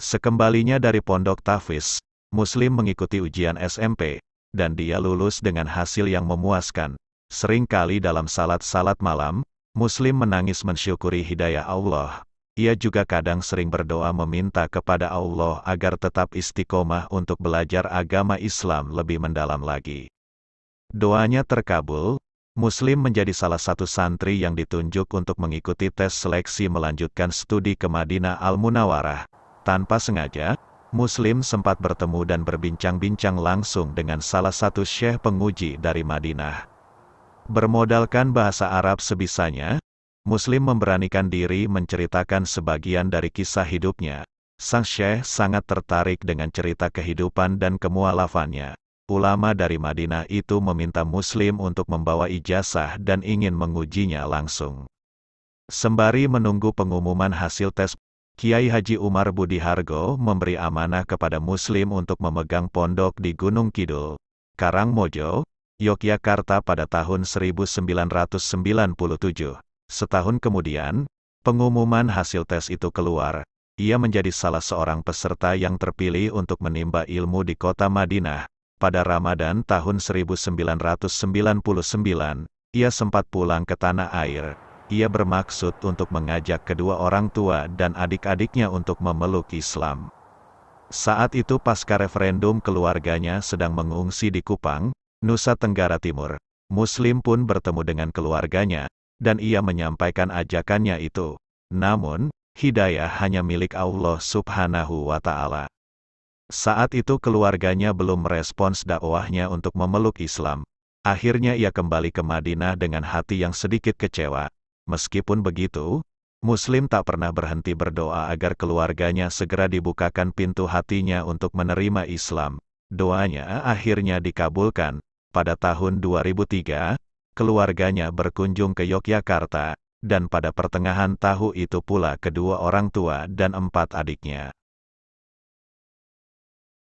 Sekembalinya dari Pondok Tafis, Muslim mengikuti ujian SMP, dan dia lulus dengan hasil yang memuaskan. Seringkali dalam salat-salat malam, Muslim menangis mensyukuri hidayah Allah. Ia juga kadang sering berdoa meminta kepada Allah agar tetap istiqomah untuk belajar agama Islam lebih mendalam lagi. Doanya terkabul, Muslim menjadi salah satu santri yang ditunjuk untuk mengikuti tes seleksi melanjutkan studi ke Madinah Al-Munawarah. Tanpa sengaja, Muslim sempat bertemu dan berbincang-bincang langsung dengan salah satu syekh penguji dari Madinah. Bermodalkan bahasa Arab sebisanya, Muslim memberanikan diri menceritakan sebagian dari kisah hidupnya. Sang syekh sangat tertarik dengan cerita kehidupan dan kemualafannya ulama dari Madinah itu meminta Muslim untuk membawa ijazah dan ingin mengujinya langsung. Sembari menunggu pengumuman hasil tes, Kiai Haji Umar Budi Hargo memberi amanah kepada Muslim untuk memegang pondok di Gunung Kidul, Karangmojo, Yogyakarta pada tahun 1997. Setahun kemudian, pengumuman hasil tes itu keluar, ia menjadi salah seorang peserta yang terpilih untuk menimba ilmu di kota Madinah, pada Ramadan tahun 1999, ia sempat pulang ke tanah air. Ia bermaksud untuk mengajak kedua orang tua dan adik-adiknya untuk memeluk Islam. Saat itu pasca referendum keluarganya sedang mengungsi di Kupang, Nusa Tenggara Timur. Muslim pun bertemu dengan keluarganya, dan ia menyampaikan ajakannya itu. Namun, hidayah hanya milik Allah subhanahu wa ta'ala. Saat itu keluarganya belum merespons dakwahnya untuk memeluk Islam. Akhirnya ia kembali ke Madinah dengan hati yang sedikit kecewa. Meskipun begitu, Muslim tak pernah berhenti berdoa agar keluarganya segera dibukakan pintu hatinya untuk menerima Islam. Doanya akhirnya dikabulkan. Pada tahun 2003, keluarganya berkunjung ke Yogyakarta, dan pada pertengahan tahun itu pula kedua orang tua dan empat adiknya